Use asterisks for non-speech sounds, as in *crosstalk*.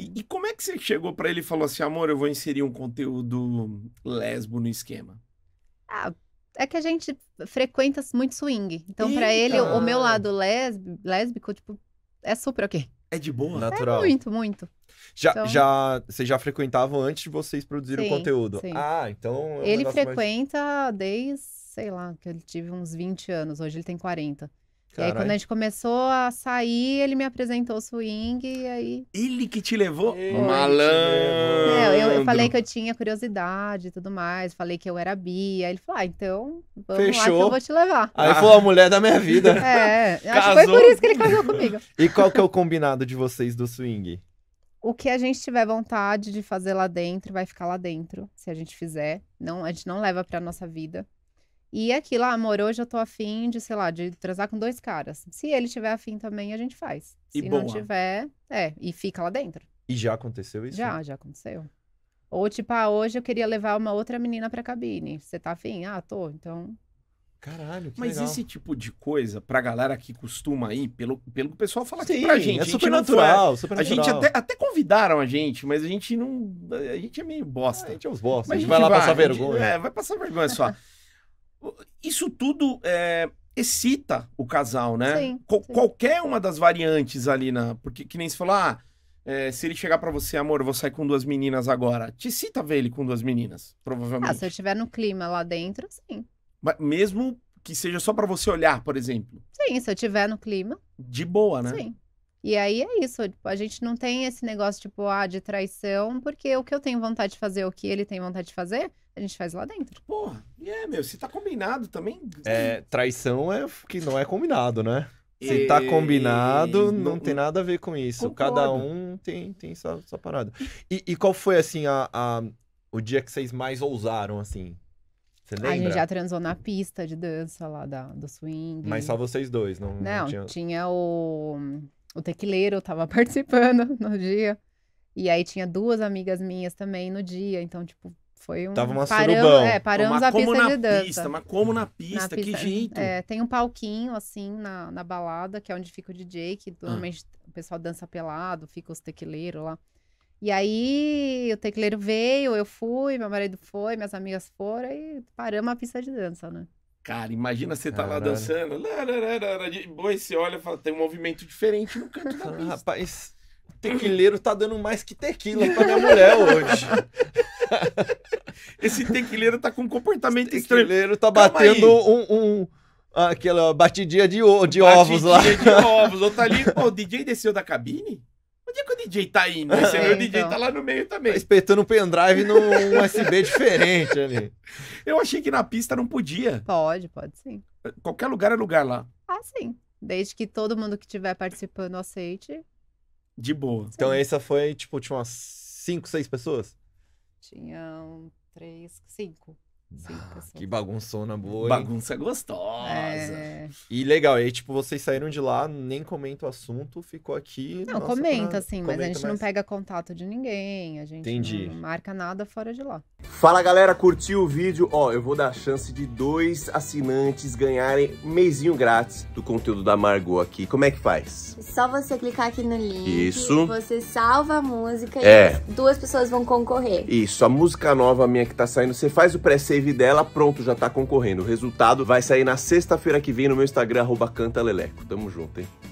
E, e como é que você chegou para ele e falou assim, amor, eu vou inserir um conteúdo lesbo no esquema? Ah, é que a gente frequenta muito swing. Então, para ele, o meu lado lésbico, tipo, é super ok. É de boa? É é natural. É muito, muito. Já, então... já, vocês já frequentavam antes de vocês produzirem sim, o conteúdo? Sim. Ah, então... É um ele frequenta mais... desde, sei lá, que ele tive uns 20 anos. Hoje ele tem 40. Carai. E aí, quando a gente começou a sair, ele me apresentou o swing e aí. Ele que te levou? Ele Malandro! É, eu, eu, falei que eu tinha curiosidade e tudo mais, falei que eu era bi. Aí ele falou: ah, então vamos Fechou. lá que eu vou te levar. Aí ah. foi a mulher da minha vida. É, acho que foi por isso que ele casou comigo. e qual que é o combinado de vocês do swing? O que a gente tiver vontade de fazer lá dentro vai ficar lá dentro, se a gente fizer. Não, a gente não leva pra nossa vida. E aquilo, lá ah, amor, hoje eu tô afim de, sei lá, de transar com dois caras. Se ele tiver afim também, a gente faz. Se não tiver, é, e fica lá dentro. E já aconteceu isso? Já, já aconteceu. Ou tipo, ah, hoje eu queria levar uma outra menina pra cabine. Você tá afim? Ah, tô, então. Caralho, que Mas legal. esse tipo de coisa, pra galera que costuma ir, pelo, pelo que o pessoal fala Sim, aqui pra gente. É, é super natural, A gente até, até convidaram a gente, mas a gente não. A gente é meio bosta. a gente é os bosta. Mas a gente, vai lá vai, passar vergonha. Gente, é, vai passar vergonha só. *laughs* Isso tudo é, excita o casal, né? Sim, sim. Qualquer uma das variantes ali, na, porque que nem se falar, ah, é, se ele chegar para você, amor, eu vou sair com duas meninas agora, te excita ver ele com duas meninas, provavelmente. Ah, se eu estiver no clima lá dentro, sim. Mas mesmo que seja só para você olhar, por exemplo. Sim, se eu estiver no clima. De boa, né? Sim. E aí é isso, tipo, a gente não tem esse negócio tipo, ah, de traição, porque o que eu tenho vontade de fazer, o que ele tem vontade de fazer, a gente faz lá dentro. Porra, é, yeah, meu, se tá combinado também. É, traição é que não é combinado, né? Se tá combinado, não, tem nada a ver com isso. Concordo. Cada um tem, tem sua, sua parada. E, e, qual foi, assim, a, a, o dia que vocês mais ousaram, assim? Você lembra? A gente já transou na pista de dança lá da, do swing. Mas só vocês dois, não? Não, não tinha... tinha... o, o tequileiro, tava *laughs* participando no dia. E aí tinha duas amigas minhas também no dia. Então, tipo, foi um. Tava uma paramos, surubão. É, paramos a pista de dança. Pista, mas como na pista, na que pista, é, jeito. É, tem um palquinho, assim, na, na balada, que é onde fica o DJ, que ah. normalmente ah. o pessoal dança pelado, fica os tequileiros lá. E aí o tequileiro veio, eu fui, meu marido foi, minhas amigas foram e paramos a pista de dança, né? Cara, imagina você tá lá dançando, não não boa, e você olha e fala, tem um movimento diferente no canto da *laughs* pista. Rapaz, o tequileiro tá dando mais que tequila pra minha mulher hoje. *laughs* *laughs* Esse tequileiro tá com um comportamento Esse estranho. Esse tequileiro tá Calma batendo um, um, aquela batidinha de, o, de batidinha ovos lá. Batidinha de *laughs* ovos. Ou tá ali, pô, o DJ desceu da cabine? Onde é que o DJ tá indo? É, Esse é, meu então. DJ tá lá no meio também. Tá espetando um pendrive num USB diferente ali. *laughs* Eu achei que na pista não podia. Pode, pode sim. Qualquer lugar é lugar lá. Ah, sim. Desde que todo mundo que estiver participando aceite. De boa. Sim. Então essa foi, tipo, tinha umas 5, 6 pessoas? Tinham três, cinco. Ah, que bagunçona boa. Hein? Bagunça gostosa. É... E legal, aí, tipo, vocês saíram de lá, nem comenta o assunto, ficou aqui. Não, nossa, comenta, pra... assim, mas a gente não pega contato de ninguém, a gente Entendi. não marca nada fora de lá. Fala galera, curtiu o vídeo? Ó, eu vou dar a chance de dois assinantes ganharem mêsinho grátis do conteúdo da Margot aqui. Como é que faz? Só você clicar aqui no link. Isso. Você salva a música é. e duas pessoas vão concorrer. Isso, a música nova minha que tá saindo, você faz o pré-save save dela, pronto, já tá concorrendo. O resultado vai sair na sexta-feira que vem no meu Instagram, arroba cantaleleco. Tamo junto, hein?